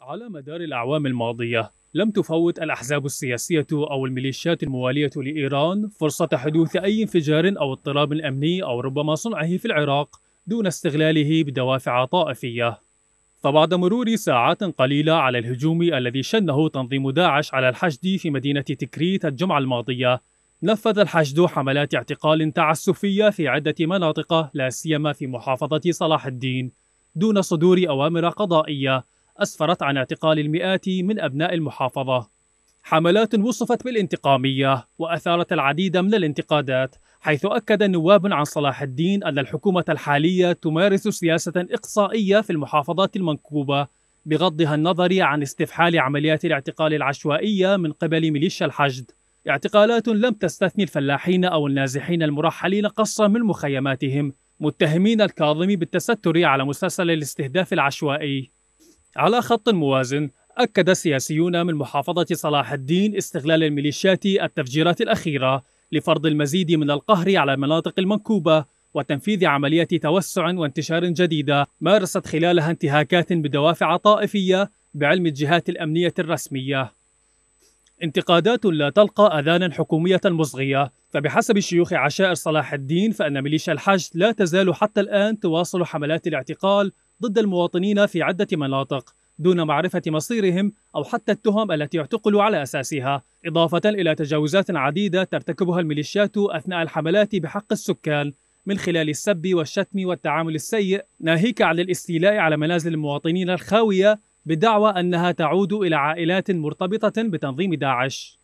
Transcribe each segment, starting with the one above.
على مدار الأعوام الماضية لم تفوت الأحزاب السياسية أو الميليشيات الموالية لإيران فرصة حدوث أي انفجار أو اضطراب أمني أو ربما صنعه في العراق دون استغلاله بدوافع طائفية فبعد مرور ساعات قليلة على الهجوم الذي شنه تنظيم داعش على الحشد في مدينة تكريت الجمعة الماضية نفذ الحشد حملات اعتقال تعسفية في عدة مناطق لا سيما في محافظة صلاح الدين دون صدور أوامر قضائية أسفرت عن اعتقال المئات من أبناء المحافظة حملات وصفت بالانتقامية وأثارت العديد من الانتقادات حيث أكد نواب عن صلاح الدين أن الحكومة الحالية تمارس سياسة إقصائية في المحافظات المنكوبة بغضها النظر عن استفحال عمليات الاعتقال العشوائية من قبل ميليشيا الحشد اعتقالات لم تستثني الفلاحين أو النازحين المرحلين قصرا من مخيماتهم متهمين الكاظمي بالتستر على مسلسل الاستهداف العشوائي على خط موازن أكد سياسيون من محافظة صلاح الدين استغلال الميليشيات التفجيرات الأخيرة لفرض المزيد من القهر على المناطق المنكوبة وتنفيذ عملية توسع وانتشار جديدة مارست خلالها انتهاكات بدوافع طائفية بعلم الجهات الأمنية الرسمية انتقادات لا تلقى أذانا حكومية مصغية فبحسب شيوخ عشائر صلاح الدين فإن ميليشيا الحشد لا تزال حتى الآن تواصل حملات الاعتقال ضد المواطنين في عدة مناطق دون معرفة مصيرهم أو حتى التهم التي اعتقلوا على أساسها إضافة إلى تجاوزات عديدة ترتكبها الميليشيات أثناء الحملات بحق السكان من خلال السب والشتم والتعامل السيء ناهيك عن الاستيلاء على منازل المواطنين الخاوية بدعوى أنها تعود إلى عائلات مرتبطة بتنظيم داعش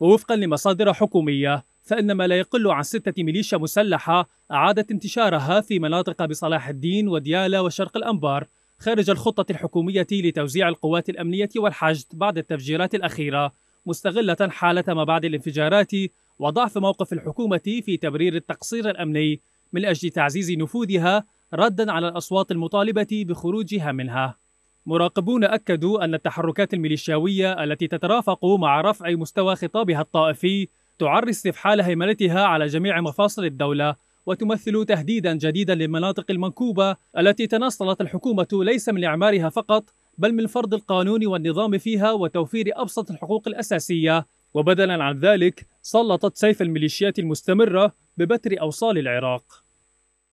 ووفقا لمصادر حكومية فإن ما لا يقل عن ستة ميليشيا مسلحة أعادت انتشارها في مناطق بصلاح الدين وديالا وشرق الأنبار خارج الخطة الحكومية لتوزيع القوات الأمنية والحشد بعد التفجيرات الأخيرة مستغلة حالة ما بعد الانفجارات وضعف موقف الحكومة في تبرير التقصير الأمني من أجل تعزيز نفوذها ردا على الأصوات المطالبة بخروجها منها مراقبون أكدوا أن التحركات الميليشياوية التي تترافق مع رفع مستوى خطابها الطائفي تعري استفحال هيمنتها على جميع مفاصل الدولة وتمثل تهديدا جديدا للمناطق المنكوبة التي تنصلت الحكومة ليس من إعمارها فقط بل من فرض القانون والنظام فيها وتوفير أبسط الحقوق الأساسية وبدلا عن ذلك سلطت سيف الميليشيات المستمرة ببتر أوصال العراق